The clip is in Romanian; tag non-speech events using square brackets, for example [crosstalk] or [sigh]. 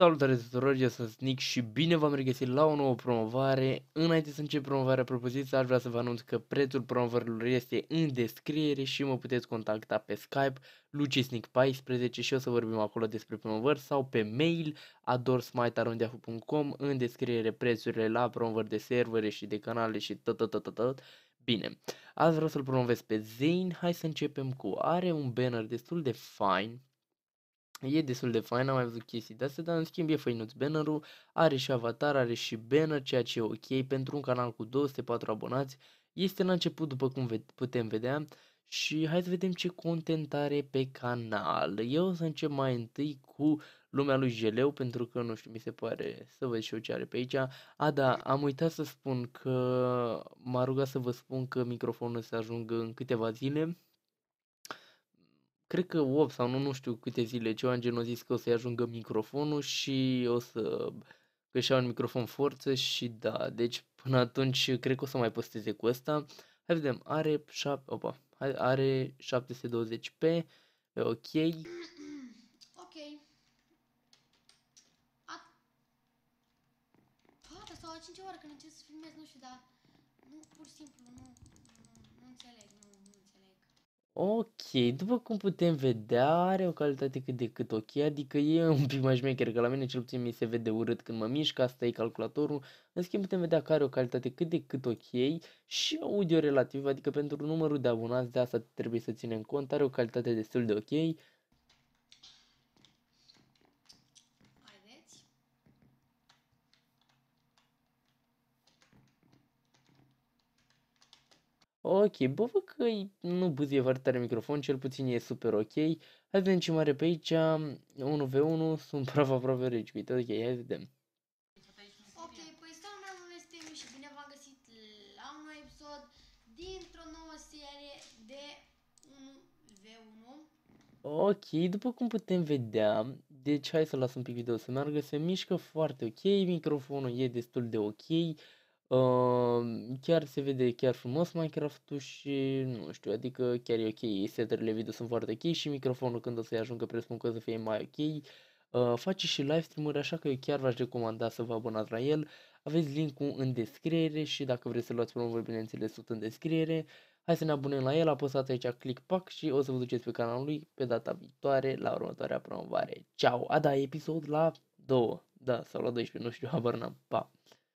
Salutare tuturor, eu sunt Nick și bine v-am regăsit la o nouă promovare. Înainte să încep promovarea propoziție, aș vrea să vă anunț că prețul promovărilor este în descriere și mă puteți contacta pe Skype lucisnic14 și o să vorbim acolo despre promovări sau pe mail adorsmaitarundeahu.com în descriere prețurile la promovări de servere și de canale și tot tot tot tot. tot. Bine, azi vreau să-l promovez pe Zane, hai să începem cu, are un banner destul de fine, E destul de fain, am mai văzut chestii de astea, dar în schimb e făinuț bannerul, are și avatar, are și banner, ceea ce e ok pentru un canal cu 204 abonați. Este la început, după cum putem vedea, și hai să vedem ce content are pe canal. Eu o să încep mai întâi cu lumea lui Geleu, pentru că, nu știu, mi se pare să văd și eu ce are pe aici. A, da, am uitat să spun că m-a rugat să vă spun că microfonul se ajungă în câteva zile, cred că 8 sau nu, nu știu câte zile ceva în genul zis că o să-i ajungă microfonul și o să că și un microfon forță și da, deci până atunci cred că o să mai posteze cu ăsta. Hai vedem, are, șap- opa, are 720p, e ok. [clears throat] ok. A... Pata, sau a 5 oară când încerc să filmez, nu știu, dar nu, pur și simplu, nu, nu, nu înțeleg, nu. Ok, după cum putem vedea, are o calitate cât de cât ok, adică e [laughs] un pic mai șmecher, că la mine cel puțin mi se vede urât când mă mișc, asta e calculatorul. În schimb putem vedea că are o calitate cât de cât ok și audio relativ, adică pentru numărul de abonați de asta trebuie să ținem cont, are o calitate destul de ok. Ok, bă, văd că nu bâzie foarte tare microfon, cel puțin e super ok. Hai să vedem ce mare pe aici, 1v1, sunt praf [laughs] aproape regiuit, ok, hai să vedem. Ok, păi salam, meu este și bine v-am găsit la un nou episod dintr-o nouă serie de 1v1. Ok, după cum putem vedea, deci hai să las un pic video să meargă, se mișcă foarte ok, microfonul e destul de ok, Uh, chiar se vede chiar frumos Minecraft-ul și nu știu, adică chiar e ok, setările video sunt foarte ok și microfonul când o să-i ajungă presupun că o să fie mai ok. Uh, face și live stream-uri, așa că eu chiar v-aș recomanda să vă abonați la el. Aveți linkul în descriere și dacă vreți să luați promovări, bineînțeles, sunt în descriere. Hai să ne abonăm la el, apăsați aici click pack și o să vă duceți pe canalul lui pe data viitoare la următoarea promovare. Ceau! A, da, episod la 2, da, sau la 12, nu știu, habar n-am, pa!